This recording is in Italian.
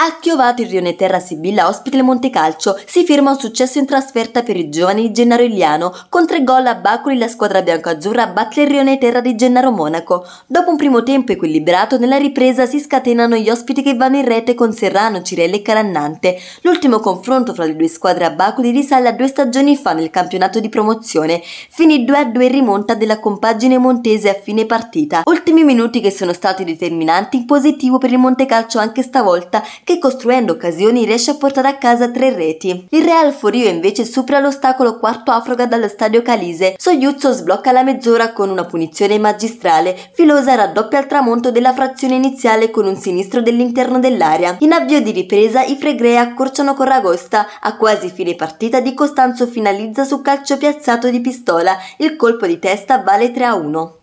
A Chiovato il Rione Terra Sibilla ospita il Montecalcio, si firma un successo in trasferta per i giovani di Gennaro Iliano, con tre gol a Bacoli la squadra bianco-azzurra batte il Rione Terra di Gennaro Monaco. Dopo un primo tempo equilibrato, nella ripresa si scatenano gli ospiti che vanno in rete con Serrano, Cirelli e Calannante. L'ultimo confronto fra le due squadre a Bacoli risale a due stagioni fa nel campionato di promozione, finì 2-2 in rimonta della compagine montese a fine partita. Ultimi minuti che sono stati determinanti in positivo per il Montecalcio anche stavolta, che costruendo occasioni riesce a portare a casa tre reti. Il Real Forio invece supera l'ostacolo quarto afroga dallo stadio Calise. Sogliuzzo sblocca la mezz'ora con una punizione magistrale. Filosa raddoppia il tramonto della frazione iniziale con un sinistro dell'interno dell'area. In avvio di ripresa i Fregrea accorciano con Ragosta. A quasi fine partita Di Costanzo finalizza su calcio piazzato di pistola. Il colpo di testa vale 3 a 1.